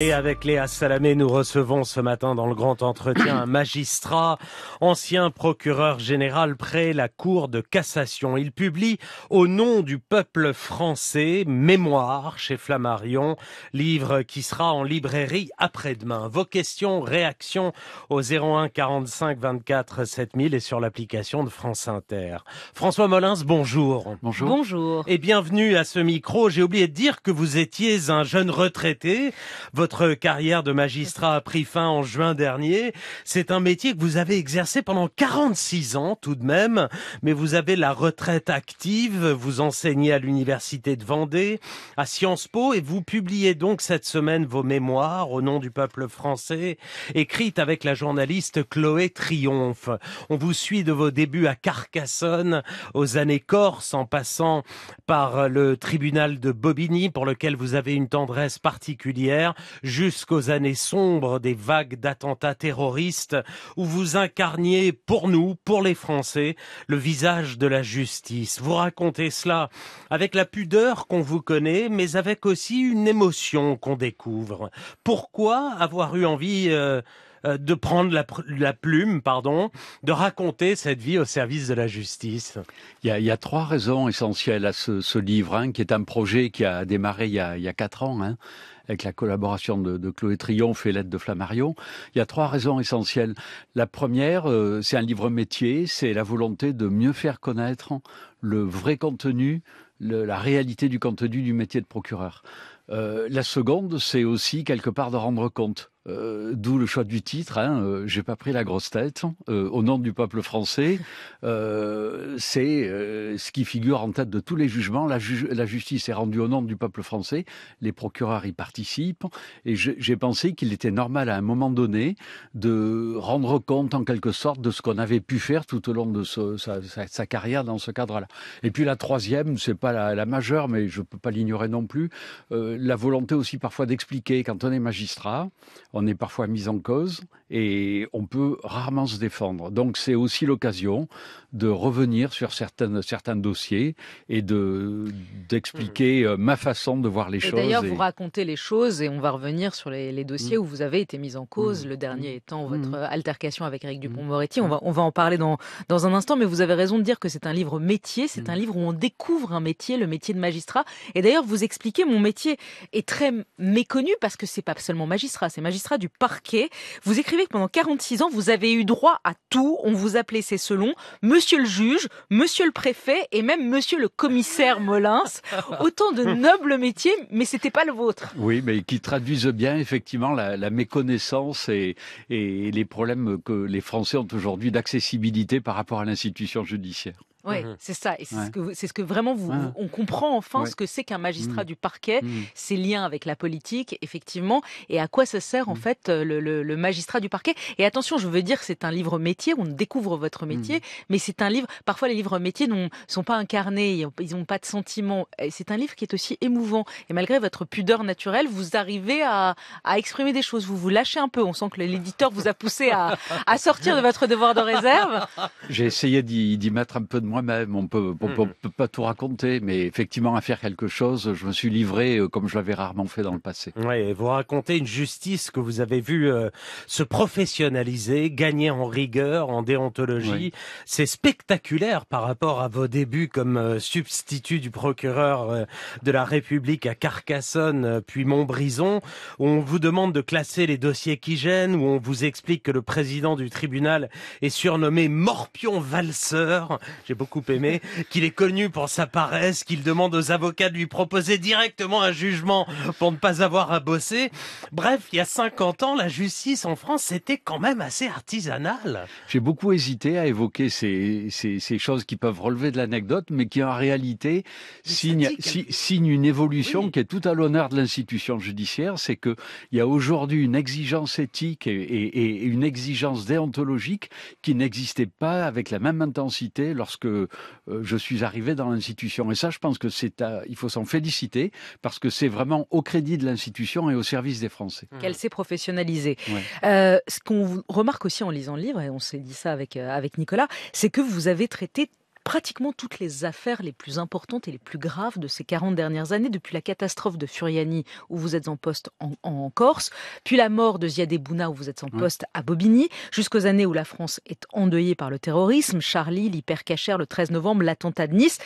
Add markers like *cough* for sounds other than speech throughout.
Et avec Léa Salamé, nous recevons ce matin dans le grand entretien un magistrat, ancien procureur général près la Cour de cassation. Il publie au nom du peuple français Mémoire chez Flammarion, livre qui sera en librairie après-demain. Vos questions, réactions au 01 45 24 7000 et sur l'application de France Inter. François Molins, bonjour. Bonjour. Bonjour. Et bienvenue à ce micro. J'ai oublié de dire que vous étiez un jeune retraité. Votre carrière de magistrat a pris fin en juin dernier. C'est un métier que vous avez exercé pendant 46 ans tout de même, mais vous avez la retraite active. Vous enseignez à l'université de Vendée, à Sciences Po, et vous publiez donc cette semaine vos mémoires au nom du peuple français, écrites avec la journaliste Chloé Triomphe. On vous suit de vos débuts à Carcassonne, aux années Corse. en passant par le tribunal de Bobigny, pour lequel vous avez une tendresse particulière jusqu'aux années sombres des vagues d'attentats terroristes où vous incarniez pour nous, pour les Français, le visage de la justice. Vous racontez cela avec la pudeur qu'on vous connaît, mais avec aussi une émotion qu'on découvre. Pourquoi avoir eu envie euh, euh, de prendre la, plume, pardon, de raconter cette vie au service de la justice Il y a, trois raisons essentielles à ce, livre, hein, qui est un projet qui a démarré il y a, quatre ans. Hein, avec la collaboration de, Chloé Triomphe et l'aide de Flammarion. Il y a trois raisons essentielles. La première, euh, c'est un livre métier, c'est la volonté de mieux faire connaître le vrai contenu, la réalité du contenu du métier de procureur. Euh, la seconde, c'est aussi quelque part de rendre compte euh, d'où le choix du titre. Hein, euh, J'ai pas pris la grosse tête. Euh, au nom du peuple français, c'est ce qui figure en tête de tous les jugements. La, justice est rendue au nom du peuple français. Les procureurs y participent. Et j'ai pensé qu'il était normal à un moment donné de rendre compte en quelque sorte de ce qu'on avait pu faire tout au long de sa, carrière dans ce cadre-là. Et puis la troisième, c'est pas la, la, majeure, mais je peux pas l'ignorer non plus. la volonté aussi parfois d'expliquer quand on est magistrat on est parfois mis en cause et on peut rarement se défendre. Donc c'est aussi l'occasion de revenir sur certaines, certains dossiers et de d'expliquer mhm. euh, ma façon de voir les choses. D'ailleurs, vous racontez les choses et on va revenir sur les, dossiers mhm. où vous avez été mis en cause, mhm. le dernier étant votre euh, altercation avec Eric Dupont-Moretti. On, va, on va en parler dans, dans un instant, mais vous avez raison de dire que c'est un livre métier, c'est un livre où on découvre un métier, le métier de magistrat. Et d'ailleurs, vous expliquez, mon métier est très méconnu parce que c'est pas seulement magistrat, c'est magistrat du parquet. Vous écrivez que pendant 46 ans, vous avez eu droit à tout. On vous appelait, c'est selon, monsieur le juge, monsieur le préfet et même monsieur le commissaire Molins. *laughs* Autant de nobles métiers, mais c'était pas le vôtre. Oui, mais qui traduisent bien, effectivement, la, méconnaissance et les problèmes que les Français ont aujourd'hui d'accessibilité par rapport à l'institution judiciaire. Oui, mmh c'est ça. c'est, ce que, vraiment on comprend enfin ce que c'est qu'un magistrat mmh. du parquet, mmh. ses liens avec la politique, effectivement, et à quoi ça sert en fait le, magistrat du parquet. Et attention, je veux dire, c'est un livre métier, on découvre votre métier, mais c'est un livre. Parfois, les livres métiers ne sont pas incarnés, ils n'ont pas de sentiments. c'est un livre qui est aussi émouvant. Et malgré votre pudeur naturelle, vous arrivez à, exprimer des choses. Vous vous lâchez un peu. On sent que l'éditeur vous a poussé à, sortir de votre devoir de réserve. J'ai essayé d'y, d'y mettre un peu de moi même On peut, peut pas tout raconter, mais effectivement, à faire quelque chose, je me suis livré euh, comme je l'avais rarement fait dans le passé. Ouais, vous racontez une justice que vous avez vue euh, se professionnaliser, gagner en rigueur, en déontologie. C'est spectaculaire par rapport à vos débuts comme euh, substitut du procureur de la République à Carcassonne, puis Montbrison, où on vous demande de classer les dossiers qui gênent, où on vous explique que le président du tribunal est surnommé Morpion Valseur beaucoup aimé, qu'il est connu pour sa paresse, qu'il demande aux avocats de lui proposer directement un jugement pour ne pas avoir à bosser. Bref, il y a 50 ans, la justice en France, c'était quand même assez artisanale. J'ai beaucoup hésité à évoquer ces, choses qui peuvent relever de l'anecdote, mais qui en réalité signent, une évolution qui est tout à l'honneur de l'institution judiciaire, c'est qu'il y a aujourd'hui une exigence éthique et, et une exigence déontologique qui n'existait pas avec la même intensité lorsque euh, je suis arrivé dans l'institution. Et ça, je pense que c'est, à... il faut s'en féliciter parce que c'est vraiment au crédit de l'institution et au service des Français. Qu'elle s'est professionnalisée. Euh, ce qu'on remarque aussi en lisant le livre, et on s'est dit ça avec, euh, avec Nicolas, c'est que vous avez traité pratiquement toutes les affaires les plus importantes et les plus graves de ces 40 dernières années, depuis la catastrophe de Furiani où vous êtes en poste en, Corse, puis la mort de Ziad Ebouna, où vous êtes en poste à Bobigny, jusqu'aux années où la France est endeuillée par le terrorisme, Charlie, l'hypercachère le 13 novembre, l'attentat de Nice,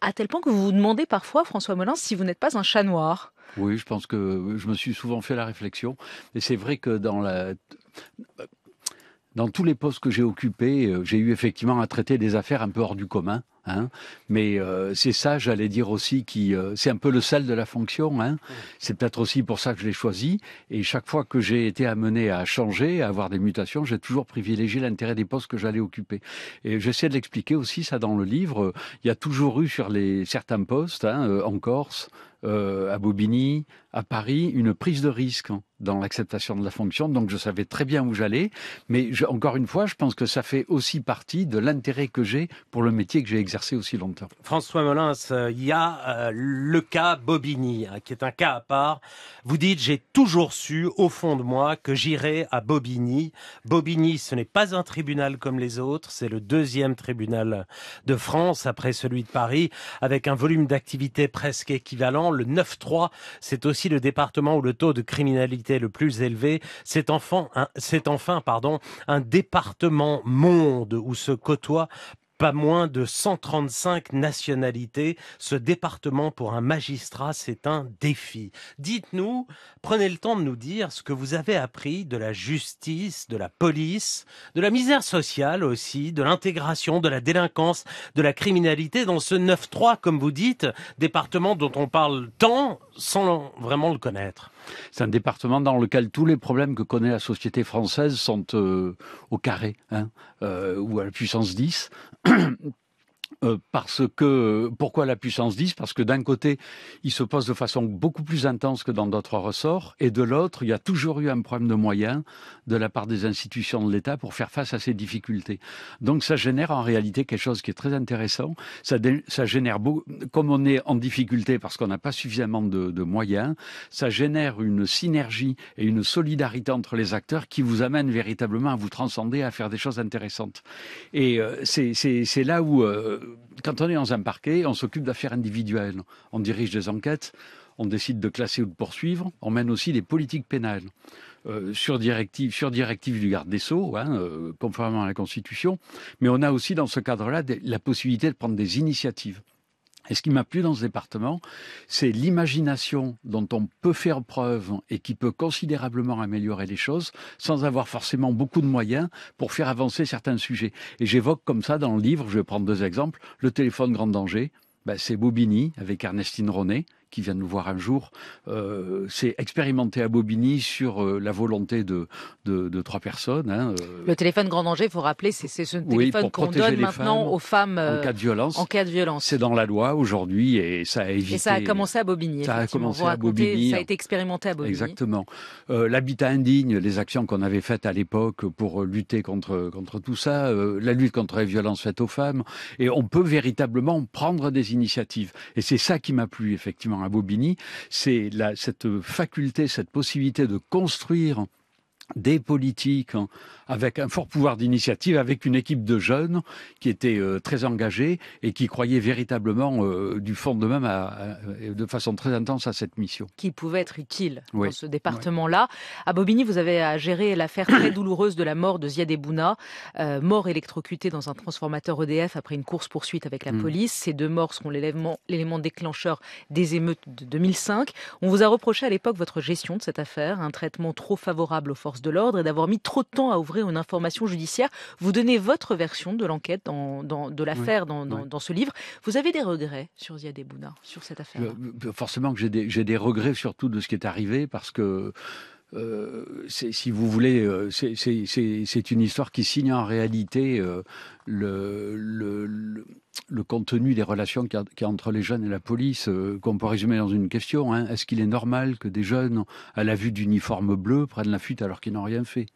à tel point que vous vous demandez parfois, François Molins, si vous n'êtes pas un chat noir. Oui, je pense que je me suis souvent fait la réflexion. Et c'est vrai que dans la dans tous les postes que j'ai occupés, euh, j'ai eu effectivement à traiter des affaires un peu hors du commun. Hein mais euh, c'est ça, j'allais dire aussi, qui euh, c'est un peu le sel de la fonction. Hein c'est peut-être aussi pour ça que je l'ai choisi. Et chaque fois que j'ai été amené à changer, à avoir des mutations, j'ai toujours privilégié l'intérêt des postes que j'allais occuper. Et j'essaie de l'expliquer aussi ça dans le livre. Il y a toujours eu sur les certains postes, hein, en Corse, euh, à Bobigny, à Paris, une prise de risque dans l'acceptation de la fonction. Donc je savais très bien où j'allais. Mais encore une fois, je pense que ça fait aussi partie de l'intérêt que j'ai pour le métier que j'ai exercé aussi longtemps. François Molins, il y a euh, le cas Bobigny, hein, qui est un cas à part. Vous dites, j'ai toujours su au fond de moi que j'irai à Bobigny. Bobigny, ce n'est pas un tribunal comme les autres, c'est le deuxième tribunal de France après celui de Paris, avec un volume d'activité presque équivalent le 9-3. C'est aussi le département où le taux de criminalité est le plus élevé. C'est enfin, un, enfin pardon, un département monde où se côtoient pas moins de 135 nationalités. Ce département pour un magistrat, c'est un défi. Dites-nous, prenez le temps de nous dire ce que vous avez appris de la justice, de la police, de la misère sociale aussi, de l'intégration, de la délinquance, de la criminalité dans ce 9-3, comme vous dites, département dont on parle tant sans vraiment le connaître. C'est un département dans lequel tous les problèmes que connaît la société française sont euh, au carré, hein, euh, ou à la puissance 10. 嗯。*coughs* Euh, parce que pourquoi la puissance 10 Parce que d'un côté, il se pose de façon beaucoup plus intense que dans d'autres ressorts, et de l'autre, il y a toujours eu un problème de moyens de la part des institutions de l'État pour faire face à ces difficultés. Donc ça génère en réalité quelque chose qui est très intéressant. Ça, génère comme on est en difficulté parce qu'on n'a pas suffisamment de, moyens, ça génère une synergie et une solidarité entre les acteurs qui vous amène véritablement à vous transcender, à faire des choses intéressantes. Et euh, c'est là où euh, euh, quand on est dans un parquet, on s'occupe d'affaires individuelles. On dirige des enquêtes, on décide de classer ou de poursuivre. On mène aussi des politiques pénales. Euh, sur, directive, sur directive du garde des Sceaux, hein, euh, conformément à la Constitution. Mais on a aussi dans ce cadre-là la possibilité de prendre des initiatives. Et ce qui m'a plu dans ce département, c'est l'imagination dont on peut faire preuve et qui peut considérablement améliorer les choses sans avoir forcément beaucoup de moyens pour faire avancer certains sujets. Et j'évoque comme ça dans le livre, je vais prendre deux exemples, le téléphone grand danger. Ben, c'est Bobigny avec Ernestine Ronet qui vient nous voir un jour, euh, c'est expérimenté à Bobigny sur euh, la volonté de, trois personnes. Hein, euh. Le téléphone grand danger, il faut rappeler, c'est ce téléphone qu'on donne maintenant aux femmes en cas de violence. C'est dans la loi aujourd'hui et ça a évité. Et ça a commencé à Bobigny. Ça a commencé à Bobigny. ça a été expérimenté à Bobigny. Exactement. L'habitat indigne, les actions qu'on avait faites à l'époque pour lutter contre contre tout ça, la lutte contre les violences faites aux femmes, et on peut véritablement prendre des initiatives. Et c'est ça qui m'a plu effectivement à Bobigny, c'est cette faculté, cette possibilité de construire des politiques hein, avec un fort pouvoir d'initiative, avec une équipe de jeunes qui était euh, très engagée et qui croyait véritablement euh, du fond de même de façon très intense à cette mission. Qui pouvait être utile dans ce département-là. À Bobigny, vous avez à gérer l'affaire très *coughs* douloureuse de la mort de Ziad Ebouna, euh, mort électrocuté dans un transformateur EDF après une course-poursuite avec la mm. police. Ces deux morts seront l'élément déclencheur des émeutes de 2005. On vous a reproché à l'époque votre gestion de cette affaire, un traitement trop favorable aux forces de l'ordre et d'avoir mis trop de temps à ouvrir une information judiciaire. Vous donnez votre version de l'enquête, dans, de l'affaire dans, ce livre. Vous avez des regrets sur Ziad Ebouna, sur cette affaire euh, euh, Forcément que j'ai des, des, regrets surtout de ce qui est arrivé parce que euh, si vous voulez, euh, c'est une histoire qui signe en réalité euh, le, contenu des relations entre les jeunes et la police, qu'on peut résumer dans une question. Hein. Est-ce qu'il est normal que des jeunes, à la vue d'uniformes bleus, prennent la fuite alors qu'ils n'ont rien fait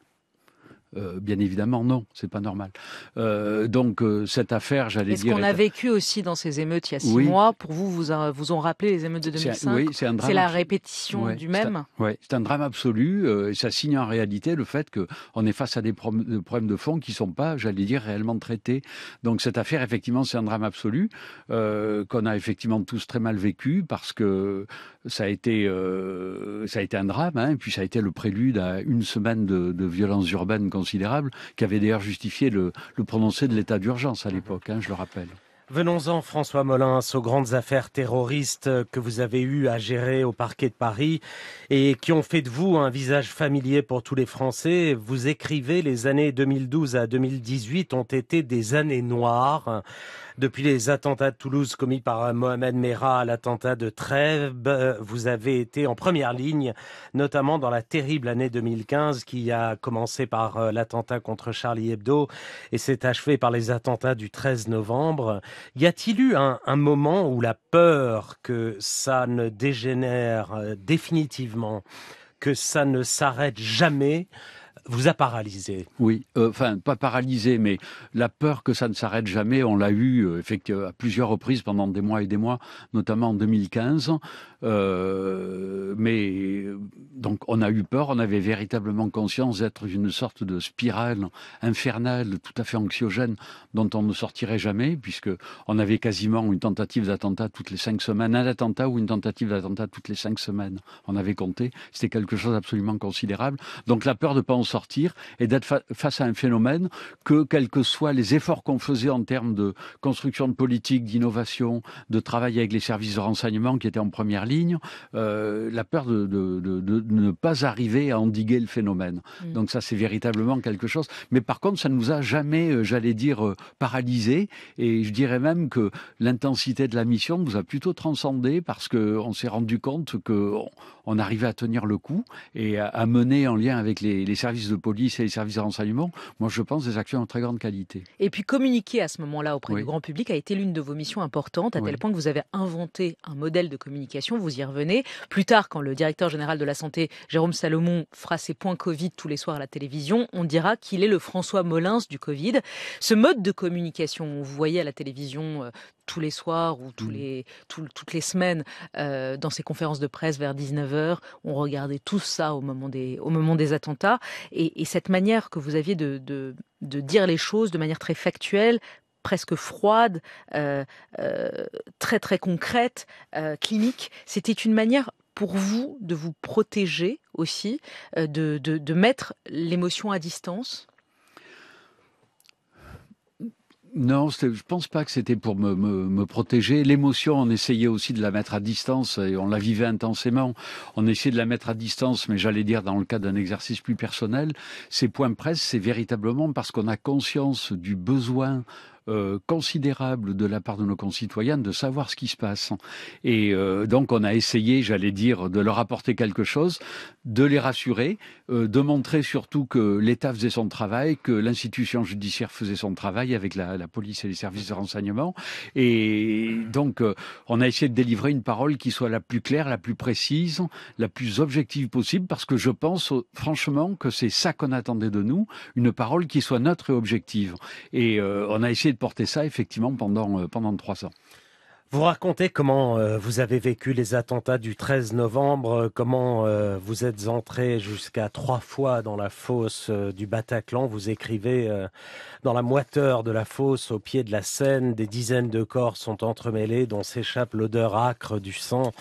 euh, bien évidemment, non, c'est pas normal. Euh, donc euh, cette affaire, j'allais dire. Ce qu'on a vécu aussi dans ces émeutes il y a six mois, pour vous, vous, ont rappelé les émeutes de 2005. Oui, c'est C'est la répétition du même. Oui, c'est un drame absolu. et ça signe en réalité le fait qu'on est face à des, problèmes de fond qui sont pas, j'allais dire, réellement traités. Donc cette affaire, effectivement, c'est un drame absolu qu'on a effectivement tous très mal vécu parce que ça a été, euh, ça a été un drame, hein, et puis ça a été le prélude à une semaine de, violences urbaines considérables, qui avait d'ailleurs justifié le, prononcé de l'état d'urgence à mhm. l'époque, hein, je le rappelle. Venons-en, François Molins, aux grandes affaires terroristes que vous avez eues à gérer au parquet de Paris et qui ont fait de vous un visage familier pour tous les Français. Vous écrivez les années 2012 à 2018 ont été des années noires. Depuis les attentats de Toulouse commis par euh, Mohamed Merah à l'attentat de Trèves, euh, vous avez été en première ligne, notamment dans la terrible année 2015 qui a commencé par euh, l'attentat contre Charlie Hebdo et s'est achevé par les attentats du 13 novembre. Y a-t-il eu un moment où la peur que ça ne dégénère définitivement, que ça ne s'arrête jamais, vous a paralysé. Oui, euh, enfin, pas paralysé, mais la peur que ça ne s'arrête jamais, on l'a eu euh, effectivement à plusieurs reprises pendant des mois et des mois, notamment en 2015. Euh, mais donc, on a eu peur, on avait véritablement conscience d'être une sorte de spirale infernale, tout à fait anxiogène, dont on ne sortirait jamais, puisque on avait quasiment une tentative d'attentat toutes les cinq semaines, un attentat ou une tentative d'attentat toutes les cinq semaines. On avait compté, c'était quelque chose d'absolument considérable. Donc la peur de penser sortir et d'être face à un phénomène que, quels que soient les efforts qu'on faisait en termes de construction de politique, d'innovation, de travail avec les services de renseignement qui étaient en première ligne, euh, la peur de, ne pas arriver à endiguer le phénomène. Mm. Donc ça, c'est véritablement quelque chose. Mais par contre, ça ne nous a jamais, euh, j'allais dire, euh, paralysé. Et je dirais même que l'intensité de la mission nous a plutôt transcendé parce qu'on s'est rendu compte qu'on on arrivait à tenir le coup et à, mener en lien avec les, les services de police et les services de renseignement, moi je pense des actions en très grande qualité. Et puis communiquer à ce moment-là auprès du grand public a été l'une de vos missions importantes, à tel point que vous avez inventé un modèle de communication, vous y revenez. Plus tard, quand le directeur général de la santé, Jérôme Salomon, fera ses points Covid tous les soirs à la télévision, on dira qu'il est le François Molins du Covid. Ce mode de communication, vous voyez à la télévision euh, tous les soirs ou tous mmh. les, toutes les semaines euh, dans ces conférences de presse vers 19h, on regardait tout ça au moment des, au moment des attentats et, cette manière que vous aviez de, dire les choses de manière très factuelle, presque froide, euh, euh, très très concrète, euh, clinique. C'était une manière pour vous de vous protéger aussi, de mettre l'émotion à distance Non, je pense pas que c'était pour me, me, me protéger. L'émotion, on essayait aussi de la mettre à distance et on la vivait intensément. On essayait de la mettre à distance, mais j'allais dire dans le cas d'un exercice plus personnel, ces points presse, c'est véritablement parce qu'on a conscience du besoin euh, considérable de la part de nos concitoyens de savoir ce qui se passe. Et euh, donc on a essayé, j'allais dire, de leur apporter quelque chose, de les rassurer, euh, de montrer surtout que l'État faisait son travail, que l'institution judiciaire faisait son travail avec la, la, police et les services de renseignement. Et donc on a essayé de délivrer une parole qui soit la plus claire, la plus précise, la plus objective possible, parce que je pense franchement que c'est ça qu'on attendait de nous, une parole qui soit neutre et objective. Et on a essayé de porter ça effectivement pendant, euh, pendant 300. ans. Vous racontez comment euh, vous avez vécu les attentats du 13 novembre, euh, comment euh, vous êtes entré jusqu'à trois fois dans la fosse du Bataclan. Vous écrivez dans la moiteur de la fosse, au pied de la Seine, des dizaines de corps sont entremêlés, dont s'échappe l'odeur âcre du sang.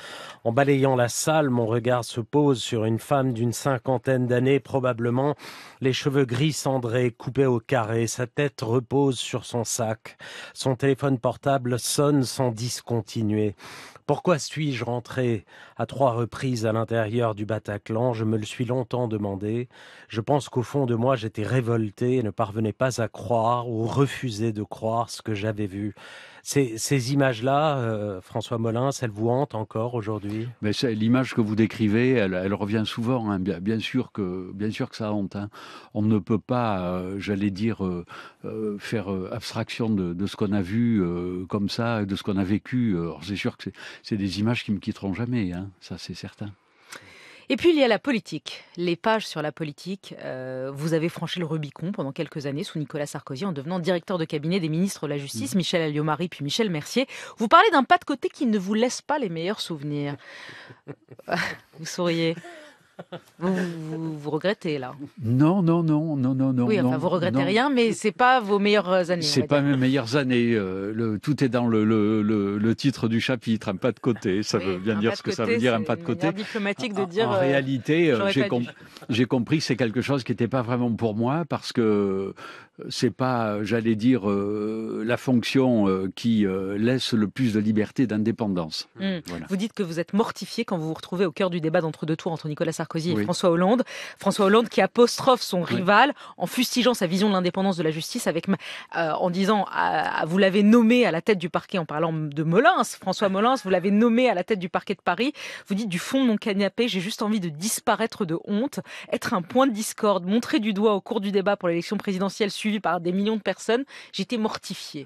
En balayant la salle, mon regard se pose sur une femme d'une cinquantaine d'années, probablement, les cheveux gris cendrés, coupés au carré. Sa tête repose sur son sac. Son téléphone portable sonne sans disparition continuer. Pourquoi suis-je rentré à trois reprises à l'intérieur du Bataclan Je me le suis longtemps demandé. Je pense qu'au fond de moi, j'étais révolté et ne parvenais pas à croire ou refusais de croire ce que j'avais vu. Ces, images-là, euh, François Molins, elles vous hantent encore aujourd'hui Mais l'image que vous décrivez, elle, revient souvent. Hein. Bien, sûr que, bien sûr que ça hante. Hein. On ne peut pas, euh, j'allais dire, euh, faire abstraction de, ce qu'on a vu comme ça, de ce qu'on a vécu. c'est sûr que c'est c'est des images qui me quitteront jamais, hein, ça c'est certain. Et puis il y a la politique, les pages sur la politique. Euh, vous avez franchi le Rubicon pendant quelques années sous Nicolas Sarkozy en devenant directeur de cabinet des ministres de la Justice, mmh. Michel Alliomari puis Michel Mercier. Vous parlez d'un pas de côté qui ne vous laisse pas les meilleurs souvenirs. *laughs* vous souriez. Vous, regrettez là Non, non, non, non, non, non. Oui, enfin, vous regrettez rien, mais c'est pas vos meilleures années. C'est pas mes meilleures années. Euh, le, tout est dans le, titre du chapitre, un pas de côté. Ça veut bien dire ce que ça veut dire, un pas de côté. diplomatique de dire. En, euh, réalité, euh, j'ai compris que c'est quelque chose qui n'était pas vraiment pour moi parce que c'est pas, j'allais dire, la fonction qui laisse le plus de liberté, d'indépendance. Hmm. Vous dites que vous êtes mortifié quand vous vous retrouvez au cœur du débat d'entre deux tours entre Nicolas Sarkozy et François Hollande. François Hollande qui apostrophe son rival en fustigeant sa vision de l'indépendance de la justice euh, en disant euh, Vous l'avez nommé à la tête du parquet en parlant de Molins, François Molins, vous l'avez nommé à la tête du parquet de Paris. Vous dites Du fond de mon canapé, j'ai juste envie de disparaître de honte, être un point de discorde, montrer du doigt au cours du débat pour l'élection présidentielle suivie par des millions de personnes. J'étais mortifié.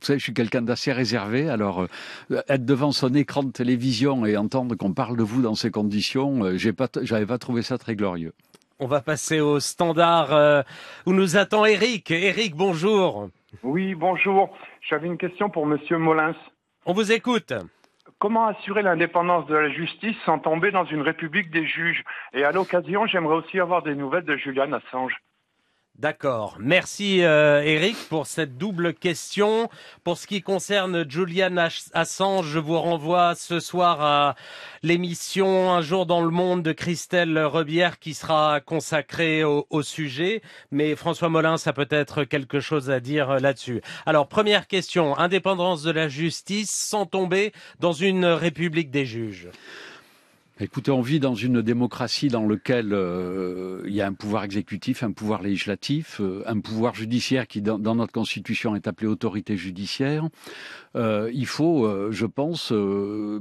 Vous savez, je suis quelqu'un d'assez réservé, alors euh, être devant son écran de télévision et entendre qu'on parle de vous dans ces conditions, euh, j'ai pas, j'avais pas trouvé ça très glorieux. On va passer au standard euh, où nous attend Eric. Eric, bonjour. Oui, bonjour. J'avais une question pour Monsieur Molins. On vous écoute. Comment assurer l'indépendance de la justice sans tomber dans une république des juges Et à l'occasion, j'aimerais aussi avoir des nouvelles de Julian Assange. D'accord. Merci euh, Eric pour cette double question. Pour ce qui concerne Julian Assange, je vous renvoie ce soir à l'émission Un jour dans le monde de Christelle Rebière qui sera consacrée au, au sujet. Mais François Molin, ça peut être quelque chose à dire euh, là-dessus. Alors, première question. Indépendance de la justice sans tomber dans une république des juges. Écoutez, on vit dans une démocratie dans laquelle euh, il y a un pouvoir exécutif, un pouvoir législatif, euh, un pouvoir judiciaire qui, dans, notre constitution, est appelé autorité judiciaire. Euh, il faut, je pense,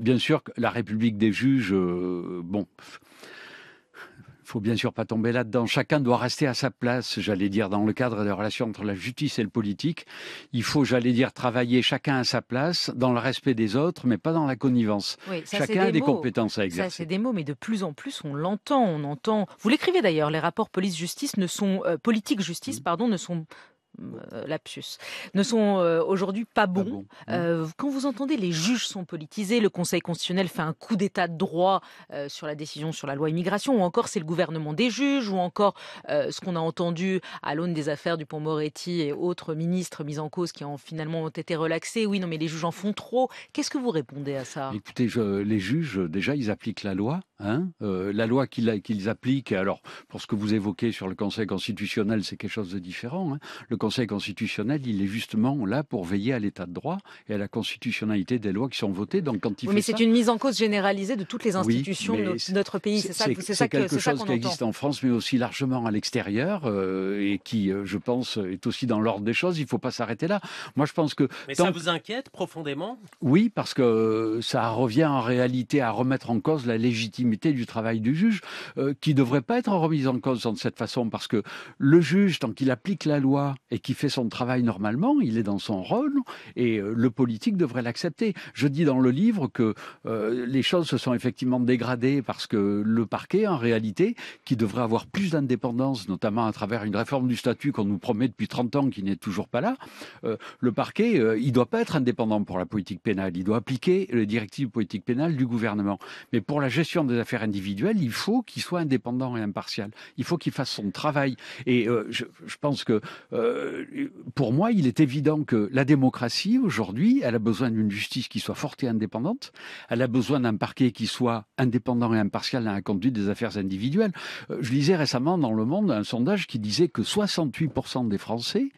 bien sûr, que la République des juges, bon faut bien sûr pas tomber là-dedans. Chacun doit rester à sa place, j'allais dire, dans le cadre la relation entre la justice et le politique. Il faut, j'allais dire, travailler chacun à sa place, dans le respect des autres, mais pas dans la connivence. chacun a des, compétences à exercer. Ça, c'est des mots, mais de plus en plus, on l'entend, on entend. Vous l'écrivez d'ailleurs, les rapports police-justice ne sont euh, politique-justice, mm. pardon, ne sont euh, lapsus, ne sont euh, aujourd'hui pas bons. Euh, mmh. quand vous entendez les juges sont politisés, le Conseil constitutionnel fait un coup d'état de droit sur la décision sur la loi immigration, ou encore c'est le gouvernement des juges, ou encore ce qu'on a entendu à l'aune des affaires du pont Moretti et autres ministres mis en cause qui ont finalement été relaxés. Oui, non, mais les juges en font trop. Qu'est-ce que vous répondez à ça Écoutez, les juges, déjà, ils appliquent la loi. Hein. la loi qu'ils appliquent, alors, pour ce que vous évoquez sur le Conseil constitutionnel, c'est quelque chose de différent. Hein le Conseil constitutionnel, il est justement là pour veiller à l'état de droit et à la constitutionnalité des lois qui sont votées. Donc, quand il mais c'est une mise en cause généralisée de toutes les institutions de notre pays. C'est ça, c'est ça quelque chose qui existe en France, mais aussi largement à l'extérieur euh, et qui, euh, je pense, est aussi dans l'ordre des choses. Il ne faut pas s'arrêter là. Moi, je pense que. Mais ça vous inquiète profondément Oui, parce que euh, ça revient en réalité à remettre en cause la légitimité du travail du juge, qui ne devrait pas être remise en cause de cette façon, parce que le juge, tant qu'il applique la loi et qui fait son travail normalement, il est dans son rôle et euh, le politique devrait l'accepter. Je dis dans le livre que euh, les choses se sont effectivement dégradées parce que le parquet, en réalité, qui devrait avoir plus d'indépendance, notamment à travers une réforme du statut qu'on nous promet depuis 30 ans qui n'est toujours pas là, euh, le parquet, il ne doit pas être indépendant pour la politique pénale, il doit appliquer les directives politiques pénales du gouvernement. Mais pour la gestion des affaires individuelles, il faut qu'il soit indépendant et impartial. Il faut qu'il fasse son travail. Et je, je, pense que euh, pour moi, il est évident que la démocratie, aujourd'hui, elle a besoin d'une justice qui soit forte et indépendante. Elle a besoin d'un parquet qui soit indépendant et impartial dans la conduite des affaires individuelles. Euh, je lisais récemment dans Le Monde un sondage qui disait que 68% des Français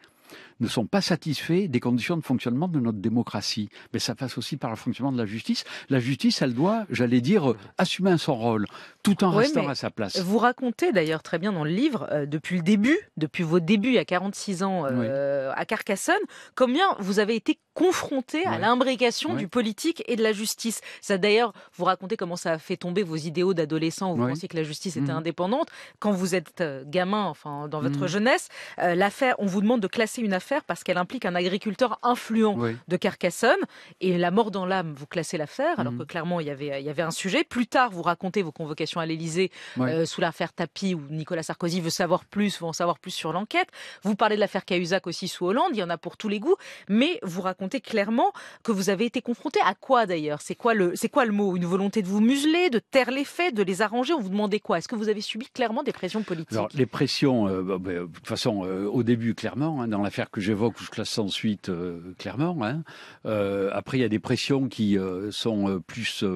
ne sont pas satisfaits des conditions de fonctionnement de notre démocratie. Mais ça passe aussi par le fonctionnement de la justice. La justice, elle doit, j'allais dire, assumer son rôle, tout en restant à sa place. Vous racontez d'ailleurs très bien dans le livre, euh, depuis le début, depuis vos débuts à 46 ans euh, à Carcassonne, combien vous avez été confronté à l'imbrication du politique et de la justice. Ça d'ailleurs, vous racontez comment ça a fait tomber vos idéaux d'adolescent où vous pensiez que la justice était mhm. indépendante. Quand vous êtes euh, gamin, enfin dans votre mhm. jeunesse, l'affaire, on vous demande de classer une affaire faire parce qu'elle implique un agriculteur influent de Carcassonne. Et la mort dans l'âme, vous classez l'affaire, alors mhm. que clairement il y, avait, il y avait un sujet. Plus tard, vous racontez vos convocations à l'Elysée euh, sous l'affaire Tapi où Nicolas Sarkozy veut savoir plus, veut en savoir plus sur l'enquête. Vous parlez de l'affaire Cahuzac aussi sous Hollande, il y en a pour tous les goûts, mais vous racontez clairement que vous avez été confronté à quoi d'ailleurs C'est quoi, le, quoi le mot Une volonté de vous museler, de taire les faits, de les arranger On vous demandait quoi Est-ce que vous avez subi clairement des pressions politiques alors, Les pressions, euh, bah, bah, de toute façon, euh, au début, clairement, hein, dans l'affaire que j'évoque, je classe ensuite euh, clairement. Hein. Euh, après, il y a des pressions qui euh, sont plus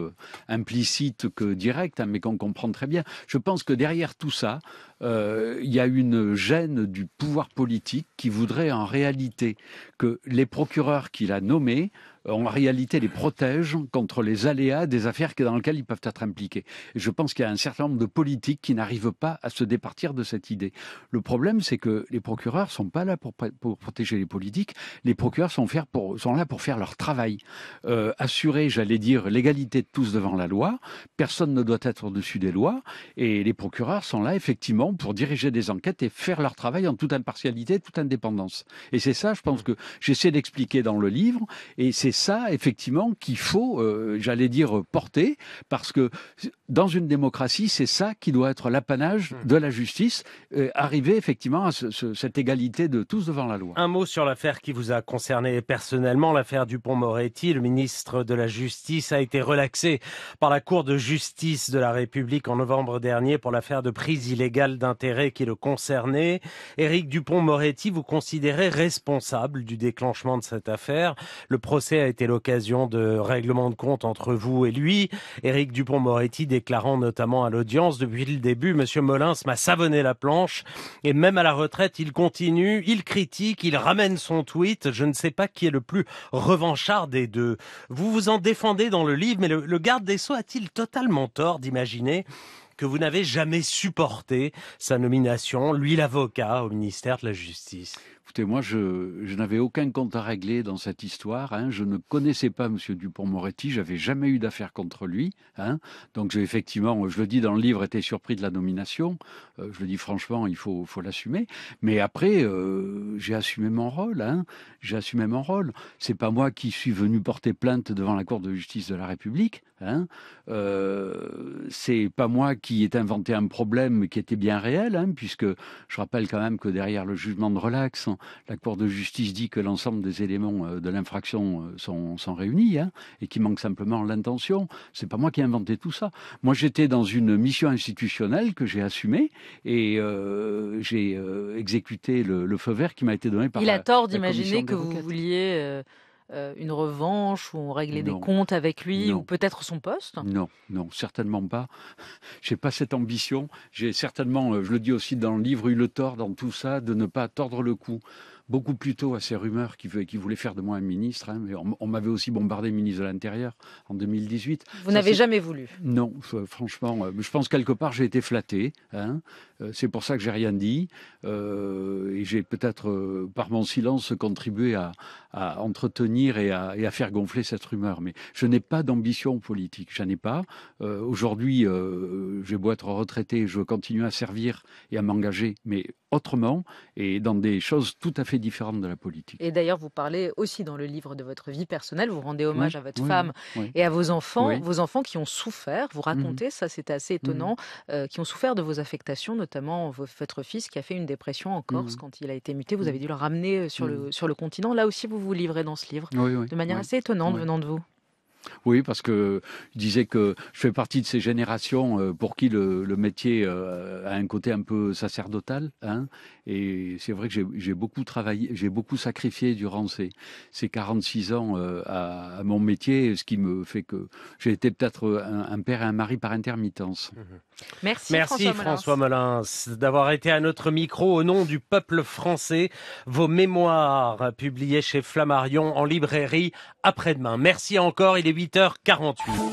implicites que directes, hein, mais qu'on comprend très bien. Je pense que derrière tout ça, il y a une gêne du pouvoir politique qui voudrait en réalité que les procureurs qu'il a nommés euh, en réalité les protège contre les aléas des affaires dans lesquelles ils peuvent être impliqués. je pense qu'il y a un certain nombre de politiques qui n'arrivent pas à se départir de cette idée. Le problème, c'est que les procureurs sont pas là pour, pour, protéger les politiques. Les procureurs sont, pour, sont là pour faire leur travail. Euh, assurer, j'allais dire, l'égalité de tous devant la loi. Personne ne doit être au-dessus des lois. Et les procureurs sont là, effectivement, pour diriger des enquêtes et faire leur travail en toute impartialité, toute indépendance. Et c'est ça, je pense que j'essaie d'expliquer dans le livre. Et c'est c'est ça, effectivement, qu'il faut, euh, j'allais dire, porter, parce que dans une démocratie, c'est ça qui doit être l'apanage hmm. de la justice, euh, arriver effectivement à cette égalité de tous devant la loi. Un mot sur l'affaire qui vous a concerné personnellement, l'affaire Dupont-Moretti. Le ministre de la Justice a été relaxé par la Cour de justice de la République en novembre dernier pour l'affaire de prise illégale d'intérêt qui le concernait. Éric Dupont-Moretti, vous considérez responsable du déclenchement de cette affaire. Le procès a été l'occasion de règlement de compte entre vous et lui. Éric Dupont-Moretti déclarant notamment à l'audience depuis le début, Monsieur Molins m'a savonné la planche et même à la retraite, il continue, il critique, il ramène son tweet. Je ne sais pas qui est le plus revanchard des deux. Vous vous en défendez dans le livre, mais le garde des Sceaux a-t-il totalement tort d'imaginer que vous n'avez jamais supporté sa nomination, lui l'avocat au ministère de la Justice. Écoutez, moi, je, n'avais aucun compte à régler dans cette histoire. Hein. Je ne connaissais pas M. Dupont-Moretti. J'avais jamais eu d'affaires contre lui. Hein. Donc, effectivement, je le dis dans le livre, j'étais surpris de la nomination. Euh, je le dis franchement, il faut, l'assumer. Mais après, euh, j'ai assumé mon rôle. Hein. J'ai assumé mon rôle. C'est pas moi qui suis venu porter plainte devant la Cour de justice de la République. Hein. Euh, c'est pas moi qui ai inventé un problème qui était bien réel, hein, puisque je rappelle quand même que derrière le jugement de relax, hein, la Cour de justice dit que l'ensemble des éléments euh, de l'infraction euh, sont, sont, réunis et qu'il manque simplement l'intention. C'est pas moi qui ai inventé tout ça. Moi, j'étais dans une mission institutionnelle que j'ai assumée et j'ai exécuté le, feu vert qui m'a été donné par. Il a tort d'imaginer que vous vouliez euh, une revanche, ou on réglait des comptes avec lui, ou peut-être son poste Non, non, certainement pas. *laughs* J'ai pas cette ambition. J'ai certainement, euh, je le dis aussi dans le livre, eu le tort dans tout ça de ne pas tordre le cou beaucoup plus tôt à ces rumeurs qui, qui voulaient faire de moi un ministre. Hein, mais on, m'avait aussi bombardé ministre de l'Intérieur en 2018. Vous n'avez jamais voulu Non, franchement, euh, je pense quelque part j'ai été flatté. Hein. Euh, c'est pour ça que j'ai rien dit. Euh, et j'ai peut-être, par mon silence, contribué à, entretenir et à, faire gonfler cette rumeur. Mais je n'ai pas d'ambition politique. n'en ai pas. Aujourd'hui, j'ai beau être retraité, je veux continuer à servir et à m'engager, mais autrement et dans des choses tout à fait différente de la politique. Et d'ailleurs, vous parlez aussi dans le livre de votre vie personnelle, vous rendez hommage à votre femme et à vos enfants, vos enfants qui ont souffert, vous racontez, mhm. ça c'était assez mhm. étonnant, euh, qui ont souffert de vos affectations, notamment votre fils qui a fait une dépression en Corse mhm. quand il a été muté, vous avez dû le ramener euh, sur, le, sur le continent. Là aussi, vous vous livrez dans ce livre de manière assez étonnante venant de vous. Oui, parce que je disais que je fais partie de ces générations euh, pour qui le, métier a un côté un peu sacerdotal, hein, et c'est vrai que j'ai beaucoup travaillé, j'ai beaucoup sacrifié durant ces, ces 46 ans euh, à, mon métier, ce qui me fait que j'ai été peut-être un, père et un mari par intermittence. Mmh Merci, François Melins d'avoir été à notre micro au nom du peuple français. Vos mémoires publiées chez Flammarion en librairie après-demain. Merci encore, il est 8h48.